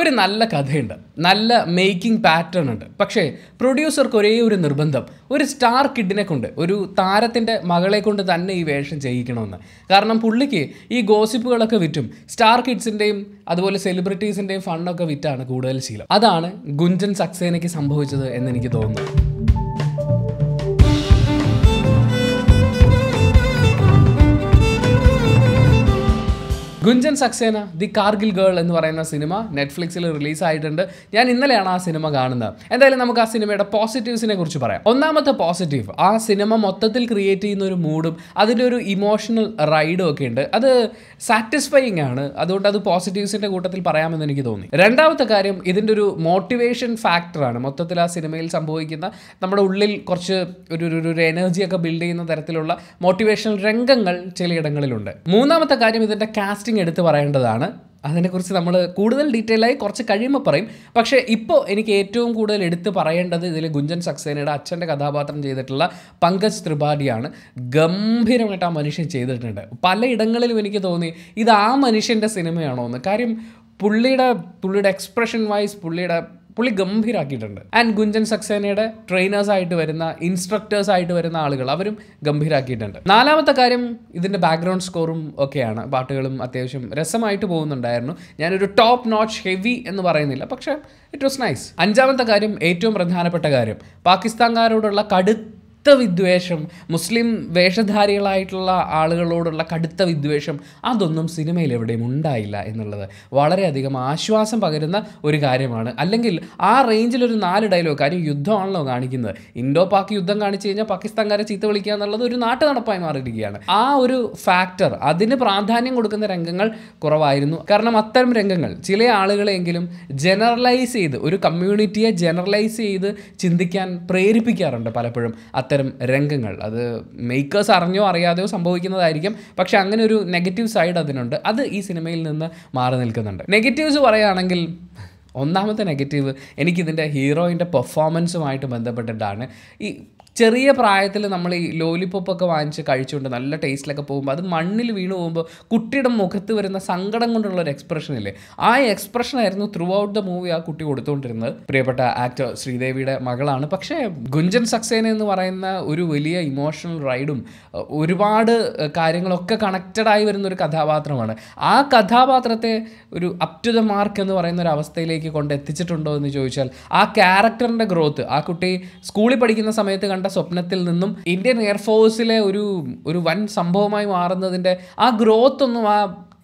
ഒരു നല്ല കഥയുണ്ട് നല്ല മേക്കിംഗ് പാറ്റേൺ ഉണ്ട് പക്ഷേ പ്രൊഡ്യൂസർക്ക് ഒരേ ഒരു നിർബന്ധം ഒരു സ്റ്റാർ കിഡിനെ കൊണ്ട് ഒരു താരത്തിൻ്റെ മകളെ കൊണ്ട് തന്നെ ഈ വേഷം ചെയ്യിക്കണമെന്ന് കാരണം പുള്ളിക്ക് ഈ ഗോസിപ്പുകളൊക്കെ വിറ്റും സ്റ്റാർ കിഡ്സിൻ്റെയും അതുപോലെ സെലിബ്രിറ്റീസിൻ്റെയും ഫണ്ടൊക്കെ വിറ്റാണ് കൂടുതൽ ശീലം അതാണ് ഗുഞ്ചൻ സക്സേനയ്ക്ക് സംഭവിച്ചത് എന്നെനിക്ക് തോന്നുന്നു ഗുഞ്ചൻ സക്സേന ദി കാർഗിൽ ഗേൾ എന്ന് പറയുന്ന സിനിമ നെറ്റ്ഫ്ലിക്സിൽ റിലീസായിട്ടുണ്ട് ഞാൻ ഇന്നലെയാണ് ആ സിനിമ കാണുന്നത് എന്തായാലും നമുക്ക് ആ സിനിമയുടെ പോസിറ്റീവ്സിനെ കുറിച്ച് പറയാം ഒന്നാമത്തെ പോസിറ്റീവ് ആ സിനിമ മൊത്തത്തിൽ ക്രിയേറ്റ് ചെയ്യുന്ന ഒരു മൂഡും അതിൻ്റെ ഒരു ഇമോഷണൽ റൈഡും ഒക്കെ ഉണ്ട് അത് സാറ്റിസ്ഫൈയിങ് ആണ് അതുകൊണ്ട് അത് പോസിറ്റീവ്സിൻ്റെ കൂട്ടത്തിൽ പറയാമെന്ന് എനിക്ക് തോന്നി രണ്ടാമത്തെ കാര്യം ഇതിൻ്റെ ഒരു മോട്ടിവേഷൻ ഫാക്ടറാണ് മൊത്തത്തിൽ ആ സിനിമയിൽ സംഭവിക്കുന്ന നമ്മുടെ ഉള്ളിൽ കുറച്ച് ഒരു ഒരു എനർജിയൊക്കെ ബിൽഡ് ചെയ്യുന്ന തരത്തിലുള്ള മോട്ടിവേഷണൽ രംഗങ്ങൾ ചിലയിടങ്ങളിലുണ്ട് മൂന്നാമത്തെ കാര്യം ഇതിൻ്റെ കാസ്റ്റിംഗ് കോസ്റ്റിംഗ് എടുത്ത് പറയേണ്ടതാണ് അതിനെക്കുറിച്ച് നമ്മൾ കൂടുതൽ ഡീറ്റെയിൽ ആയി കുറച്ച് കഴിയുമ്പോൾ പറയും പക്ഷേ ഇപ്പോൾ എനിക്ക് ഏറ്റവും കൂടുതൽ എടുത്തു പറയേണ്ടത് ഇതിൽ ഗുഞ്ചൻ സക്സേനയുടെ അച്ഛൻ്റെ കഥാപാത്രം ചെയ്തിട്ടുള്ള പങ്കജ് ത്രിപാഠിയാണ് ഗംഭീരമായിട്ട് ആ മനുഷ്യൻ ചെയ്തിട്ടുണ്ട് പലയിടങ്ങളിലും എനിക്ക് തോന്നി ഇത് ആ മനുഷ്യൻ്റെ സിനിമയാണോ എന്ന് കാര്യം പുള്ളിയുടെ പുള്ളിയുടെ എക്സ്പ്രഷൻ വൈസ് പുള്ളിയുടെ പുള്ളി ഗംഭീരാക്കിയിട്ടുണ്ട് ആൻഡ് ഗുഞ്ചൻ സക്സേനയുടെ ട്രെയിനേഴ്സ് ആയിട്ട് വരുന്ന ഇൻസ്ട്രക്ടേഴ്സ് ആയിട്ട് വരുന്ന ആളുകൾ അവരും ഗംഭീരാക്കിയിട്ടുണ്ട് നാലാമത്തെ കാര്യം ഇതിൻ്റെ ബാക്ക്ഗ്രൗണ്ട് സ്കോറും ഒക്കെയാണ് പാട്ടുകളും അത്യാവശ്യം രസമായിട്ട് പോകുന്നുണ്ടായിരുന്നു ഞാനൊരു ടോപ്പ് നോച്ച് ഹെവി എന്ന് പറയുന്നില്ല പക്ഷേ ഇറ്റ് വാസ് നൈസ് അഞ്ചാമത്തെ കാര്യം ഏറ്റവും പ്രധാനപ്പെട്ട കാര്യം പാകിസ്ഥാൻകാരോടുള്ള കടുത്ത കടുത്ത വിദ്വേഷം മുസ്ലിം വേഷധാരികളായിട്ടുള്ള ആളുകളോടുള്ള കടുത്ത വിദ്വേഷം അതൊന്നും സിനിമയിൽ എവിടെയും ഉണ്ടായില്ല എന്നുള്ളത് വളരെയധികം ആശ്വാസം പകരുന്ന ഒരു കാര്യമാണ് അല്ലെങ്കിൽ ആ റേഞ്ചിൽ ഒരു നാല് ഡയലോഗ് കാര്യം യുദ്ധമാണല്ലോ കാണിക്കുന്നത് ഇൻഡോ പാക് യുദ്ധം കാണിച്ചു കഴിഞ്ഞാൽ പാകിസ്ഥാൻകാരെ ചീത്ത വിളിക്കുക എന്നുള്ളത് ഒരു നാട്ടു നടപ്പായി മാറിയിരിക്കുകയാണ് ആ ഒരു ഫാക്ടർ അതിന് പ്രാധാന്യം കൊടുക്കുന്ന രംഗങ്ങൾ കുറവായിരുന്നു കാരണം അത്തരം രംഗങ്ങൾ ചില ആളുകളെങ്കിലും ജനറലൈസ് ചെയ്ത് ഒരു കമ്മ്യൂണിറ്റിയെ ജനറലൈസ് ചെയ്ത് ചിന്തിക്കാൻ പ്രേരിപ്പിക്കാറുണ്ട് പലപ്പോഴും അത്തരം അത്തരം രംഗങ്ങൾ അത് മേക്കേഴ്സ് അറിഞ്ഞോ അറിയാതെയോ സംഭവിക്കുന്നതായിരിക്കും പക്ഷേ അങ്ങനെ ഒരു നെഗറ്റീവ് സൈഡ് അതിനുണ്ട് അത് ഈ സിനിമയിൽ നിന്ന് മാറി നിൽക്കുന്നുണ്ട് നെഗറ്റീവ്സ് പറയുകയാണെങ്കിൽ ഒന്നാമത്തെ നെഗറ്റീവ് എനിക്കിതിൻ്റെ ഹീറോയിൻ്റെ പെർഫോമൻസുമായിട്ട് ബന്ധപ്പെട്ടിട്ടാണ് ഈ ചെറിയ പ്രായത്തിൽ നമ്മൾ ഈ ലോലിപ്പോപ്പൊക്കെ വാങ്ങിച്ച് കഴിച്ചുകൊണ്ട് നല്ല ടേസ്റ്റിലൊക്കെ പോകുമ്പോൾ അത് മണ്ണിൽ വീണു പോകുമ്പോൾ കുട്ടിയുടെ മുഖത്ത് വരുന്ന സങ്കടം കൊണ്ടുള്ള ഒരു എക്സ്പ്രഷൻ ഇല്ലേ ആ ആയിരുന്നു ത്രൂ ഔട്ട് ദ മൂവി ആ കുട്ടി കൊടുത്തുകൊണ്ടിരുന്നത് പ്രിയപ്പെട്ട ആക്ടർ ശ്രീദേവിയുടെ മകളാണ് പക്ഷേ ഗുഞ്ചൻ സക്സേന എന്ന് പറയുന്ന ഒരു വലിയ ഇമോഷണൽ റൈഡും ഒരുപാട് കാര്യങ്ങളൊക്കെ കണക്റ്റഡായി വരുന്ന ഒരു കഥാപാത്രമാണ് ആ കഥാപാത്രത്തെ ഒരു അപ് ടു ദ മാർക്ക് എന്ന് പറയുന്ന ഒരു അവസ്ഥയിലേക്ക് കൊണ്ട് എത്തിച്ചിട്ടുണ്ടോ എന്ന് ചോദിച്ചാൽ ആ ക്യാരക്ടറിൻ്റെ ഗ്രോത്ത് ആ കുട്ടി സ്കൂളിൽ പഠിക്കുന്ന സമയത്ത് കണ്ട കണ്ട സ്വപ്നത്തിൽ നിന്നും ഇന്ത്യൻ എയർഫോഴ്സിലെ ഒരു ഒരു വൻ സംഭവമായി മാറുന്നതിൻ്റെ ആ ഗ്രോത്ത് ഒന്നും ആ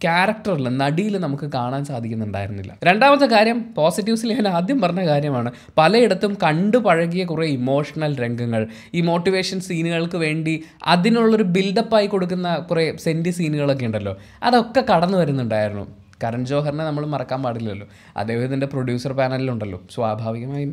ക്യാരക്ടറിൽ നടിയിൽ നമുക്ക് കാണാൻ സാധിക്കുന്നുണ്ടായിരുന്നില്ല രണ്ടാമത്തെ കാര്യം പോസിറ്റീവ്സിൽ ഞാൻ ആദ്യം പറഞ്ഞ കാര്യമാണ് പലയിടത്തും കണ്ടു പഴകിയ കുറേ ഇമോഷണൽ രംഗങ്ങൾ ഈ മോട്ടിവേഷൻ സീനുകൾക്ക് വേണ്ടി അതിനുള്ളൊരു ബിൽഡപ്പായി കൊടുക്കുന്ന കുറേ സെൻറ്റി സീനുകളൊക്കെ ഉണ്ടല്ലോ അതൊക്കെ കടന്നു വരുന്നുണ്ടായിരുന്നു കരൺ ജോഹറിനെ നമ്മൾ മറക്കാൻ പാടില്ലല്ലോ അദ്ദേഹത്തിൻ്റെ പ്രൊഡ്യൂസർ പാനലിലുണ്ടല്ലോ സ്വാഭാവികമായും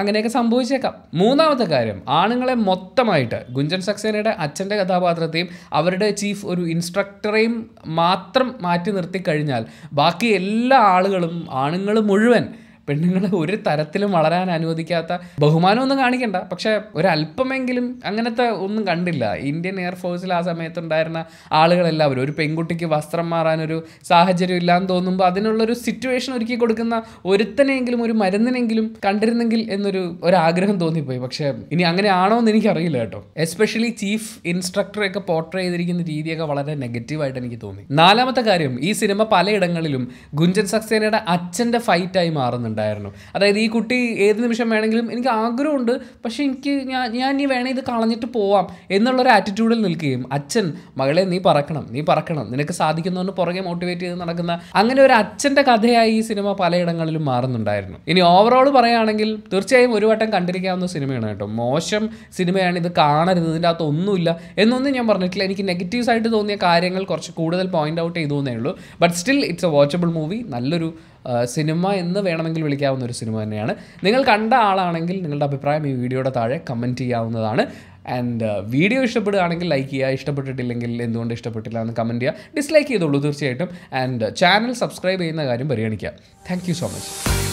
അങ്ങനെയൊക്കെ സംഭവിച്ചേക്കാം മൂന്നാമത്തെ കാര്യം ആണുങ്ങളെ മൊത്തമായിട്ട് ഗുഞ്ചൻ സക്സേനയുടെ അച്ഛൻ്റെ കഥാപാത്രത്തെയും അവരുടെ ചീഫ് ഒരു ഇൻസ്ട്രക്ടറെയും മാത്രം മാറ്റി നിർത്തി കഴിഞ്ഞാൽ ബാക്കി എല്ലാ ആളുകളും ആണുങ്ങൾ മുഴുവൻ പെണ്ണുങ്ങളെ ഒരു തരത്തിലും വളരാൻ അനുവദിക്കാത്ത ബഹുമാനമൊന്നും കാണിക്കണ്ട പക്ഷേ ഒരല്പമെങ്കിലും അങ്ങനത്തെ ഒന്നും കണ്ടില്ല ഇന്ത്യൻ എയർഫോഴ്സിൽ ആ സമയത്തുണ്ടായിരുന്ന ആളുകളെല്ലാവരും ഒരു പെൺകുട്ടിക്ക് വസ്ത്രം മാറാനൊരു സാഹചര്യം ഇല്ലാന്ന് തോന്നുമ്പോൾ അതിനുള്ളൊരു സിറ്റുവേഷൻ ഒരുക്കി കൊടുക്കുന്ന ഒരുത്തനെങ്കിലും ഒരു മരുന്നിനെങ്കിലും കണ്ടിരുന്നെങ്കിൽ എന്നൊരു ഒരാഗ്രഹം തോന്നിപ്പോയി പക്ഷേ ഇനി അങ്ങനെ ആണോ എന്ന് എനിക്കറിയില്ല കേട്ടോ എസ്പെഷ്യലി ചീഫ് ഇൻസ്ട്രക്ടറെയൊക്കെ പോർട്ട് ചെയ്തിരിക്കുന്ന രീതിയൊക്കെ വളരെ നെഗറ്റീവായിട്ട് എനിക്ക് തോന്നി നാലാമത്തെ കാര്യം ഈ സിനിമ പലയിടങ്ങളിലും ഗുഞ്ചൻ സക്സേനയുടെ അച്ഛൻ്റെ ഫൈറ്റായി മാറുന്നുണ്ട് ഉണ്ടായിരുന്നു അതായത് ഈ കുട്ടി ഏത് നിമിഷം വേണമെങ്കിലും എനിക്ക് ആഗ്രഹമുണ്ട് പക്ഷേ എനിക്ക് ഞാൻ ഞാൻ ഇനി വേണേ ഇത് കളഞ്ഞിട്ട് പോവാം എന്നുള്ളൊരു ആറ്റിറ്റ്യൂഡിൽ നിൽക്കുകയും അച്ഛൻ മകളെ നീ പറക്കണം നീ പറക്കണം നിനക്ക് സാധിക്കുന്നവന് പുറകെ മോട്ടിവേറ്റ് ചെയ്ത് നടക്കുന്ന അങ്ങനെ ഒരു അച്ഛൻ്റെ കഥയായി ഈ സിനിമ പലയിടങ്ങളിലും മാറുന്നുണ്ടായിരുന്നു ഇനി ഓവറോൾ പറയുകയാണെങ്കിൽ തീർച്ചയായും ഒരു വട്ടം കണ്ടിരിക്കാവുന്ന സിനിമയാണ് കേട്ടോ മോശം സിനിമയാണ് ഇത് കാണരുത് ഇതിൻ്റെ അകത്ത് ഒന്നുമില്ല എന്നൊന്നും ഞാൻ പറഞ്ഞിട്ടില്ല എനിക്ക് നെഗറ്റീവ്സ് ആയിട്ട് തോന്നിയ കാര്യങ്ങൾ കുറച്ച് കൂടുതൽ പോയിന്റ് ഔട്ട് ചെയ്തു എന്നേ ഉള്ളൂ but still it's a watchable movie നല്ലൊരു സിനിമ എന്ന് വേണമെങ്കിൽ വിളിക്കാവുന്ന ഒരു സിനിമ തന്നെയാണ് നിങ്ങൾ കണ്ട ആളാണെങ്കിൽ നിങ്ങളുടെ അഭിപ്രായം ഈ വീഡിയോയുടെ താഴെ കമൻറ്റ് ചെയ്യാവുന്നതാണ് ആൻഡ് വീഡിയോ ഇഷ്ടപ്പെടുകയാണെങ്കിൽ ലൈക്ക് ചെയ്യുക ഇഷ്ടപ്പെട്ടിട്ടില്ലെങ്കിൽ എന്തുകൊണ്ട് ഇഷ്ടപ്പെട്ടില്ല എന്ന് കമൻറ്റ് ചെയ്യുക ഡിസ്ലൈക്ക് ചെയ്തോളൂ തീർച്ചയായിട്ടും ആൻഡ് ചാനൽ സബ്സ്ക്രൈബ് ചെയ്യുന്ന കാര്യം പരിഗണിക്കുക താങ്ക് സോ മച്ച്